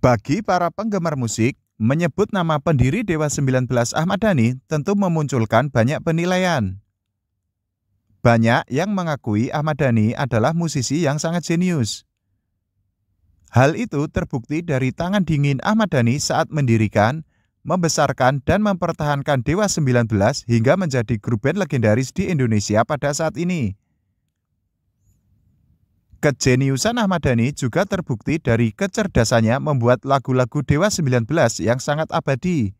Bagi para penggemar musik, menyebut nama pendiri Dewa 19 Ahmad Dhani tentu memunculkan banyak penilaian. Banyak yang mengakui Ahmad Dhani adalah musisi yang sangat jenius. Hal itu terbukti dari tangan dingin Ahmad Dhani saat mendirikan, membesarkan dan mempertahankan Dewa 19 hingga menjadi grup band legendaris di Indonesia pada saat ini. Kejeniusan Ahmad Dhani juga terbukti dari kecerdasannya membuat lagu-lagu Dewa 19 yang sangat abadi.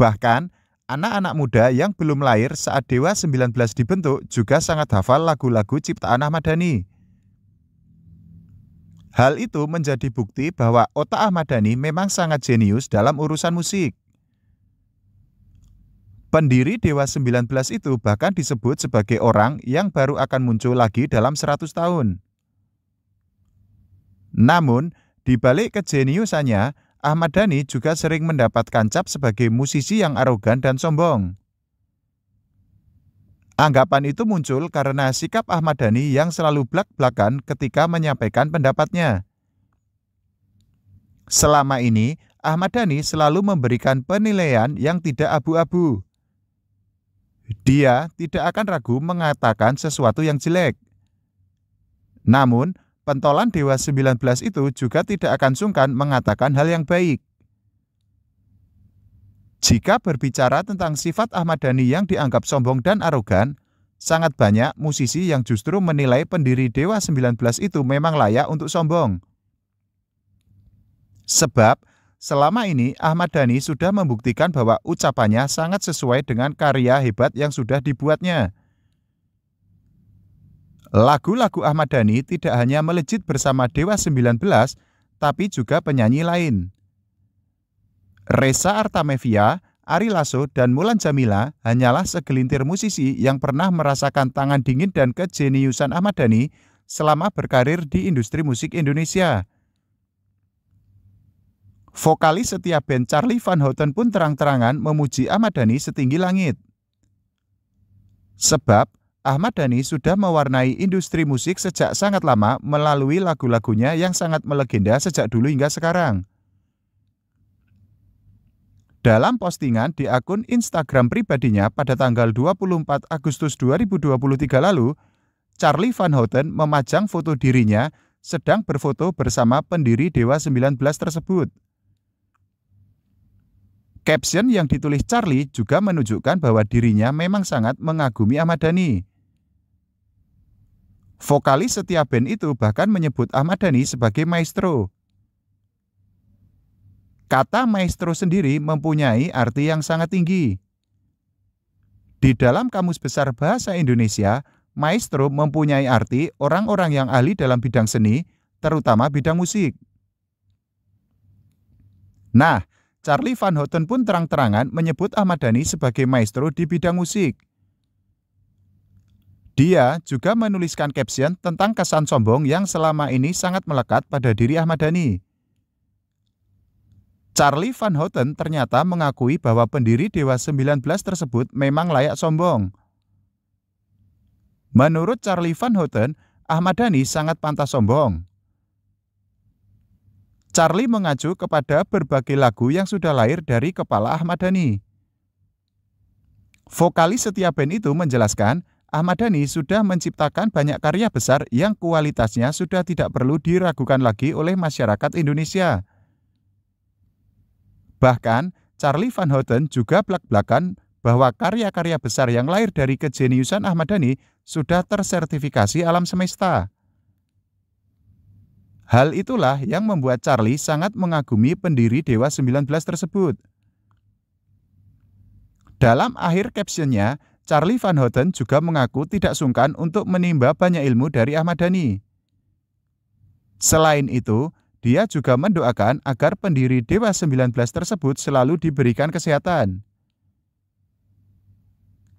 Bahkan, anak-anak muda yang belum lahir saat Dewa 19 dibentuk juga sangat hafal lagu-lagu ciptaan Ahmad Dhani. Hal itu menjadi bukti bahwa otak Ahmad Dhani memang sangat jenius dalam urusan musik. Pendiri Dewa 19 itu bahkan disebut sebagai orang yang baru akan muncul lagi dalam 100 tahun. Namun, di balik kejeniusannya, Ahmad Dhani juga sering mendapatkan cap sebagai musisi yang arogan dan sombong. Anggapan itu muncul karena sikap Ahmad Dhani yang selalu blak-blakan ketika menyampaikan pendapatnya. Selama ini, Ahmad Dhani selalu memberikan penilaian yang tidak abu-abu dia tidak akan ragu mengatakan sesuatu yang jelek. Namun, pentolan Dewa 19 itu juga tidak akan sungkan mengatakan hal yang baik. Jika berbicara tentang sifat Ahmad Dhani yang dianggap sombong dan arogan, sangat banyak musisi yang justru menilai pendiri Dewa 19 itu memang layak untuk sombong. Sebab Selama ini, Ahmad Dhani sudah membuktikan bahwa ucapannya sangat sesuai dengan karya hebat yang sudah dibuatnya. Lagu-lagu Ahmad Dhani tidak hanya melejit bersama Dewa 19, tapi juga penyanyi lain. Reza Artamevia, Ari Lasso, dan Mulan Jamila hanyalah segelintir musisi yang pernah merasakan tangan dingin dan kejeniusan Ahmad Dhani selama berkarir di industri musik Indonesia. Vokalis setiap band Charlie Van Houten pun terang-terangan memuji Ahmad Dhani setinggi langit. Sebab Ahmad Dhani sudah mewarnai industri musik sejak sangat lama melalui lagu-lagunya yang sangat melegenda sejak dulu hingga sekarang. Dalam postingan di akun Instagram pribadinya pada tanggal 24 Agustus 2023 lalu, Charlie Van Houten memajang foto dirinya sedang berfoto bersama pendiri Dewa 19 tersebut. Caption yang ditulis Charlie juga menunjukkan bahwa dirinya memang sangat mengagumi Ahmad Dhani. Vokalis setiap band itu bahkan menyebut Ahmad Dhani sebagai maestro. Kata maestro sendiri mempunyai arti yang sangat tinggi. Di dalam Kamus Besar Bahasa Indonesia, maestro mempunyai arti orang-orang yang ahli dalam bidang seni, terutama bidang musik. Nah, Charlie Van Houten pun terang-terangan menyebut Ahmad Dhani sebagai maestro di bidang musik. Dia juga menuliskan caption tentang kesan sombong yang selama ini sangat melekat pada diri Ahmad Dhani. Charlie Van Houten ternyata mengakui bahwa pendiri Dewa 19 tersebut memang layak sombong. Menurut Charlie Van Houten, Ahmad Dhani sangat pantas sombong. Charlie mengacu kepada berbagai lagu yang sudah lahir dari kepala Ahmad Dhani. Vokalis setiap band itu menjelaskan, Ahmad Dhani sudah menciptakan banyak karya besar yang kualitasnya sudah tidak perlu diragukan lagi oleh masyarakat Indonesia. Bahkan, Charlie Van Houten juga belak-belakan bahwa karya-karya besar yang lahir dari kejeniusan Ahmad Dhani sudah tersertifikasi alam semesta. Hal itulah yang membuat Charlie sangat mengagumi pendiri Dewa 19 tersebut. Dalam akhir captionnya, Charlie Van Houten juga mengaku tidak sungkan untuk menimba banyak ilmu dari Ahmad Dhani. Selain itu, dia juga mendoakan agar pendiri Dewa 19 tersebut selalu diberikan kesehatan.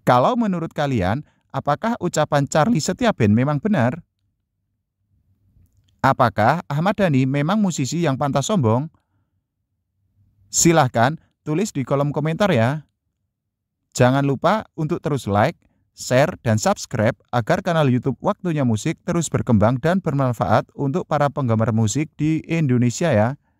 Kalau menurut kalian, apakah ucapan Charlie Setiaben memang benar? Apakah Ahmad Dhani memang musisi yang pantas sombong? Silahkan tulis di kolom komentar ya. Jangan lupa untuk terus like, share, dan subscribe agar kanal YouTube Waktunya Musik terus berkembang dan bermanfaat untuk para penggemar musik di Indonesia ya.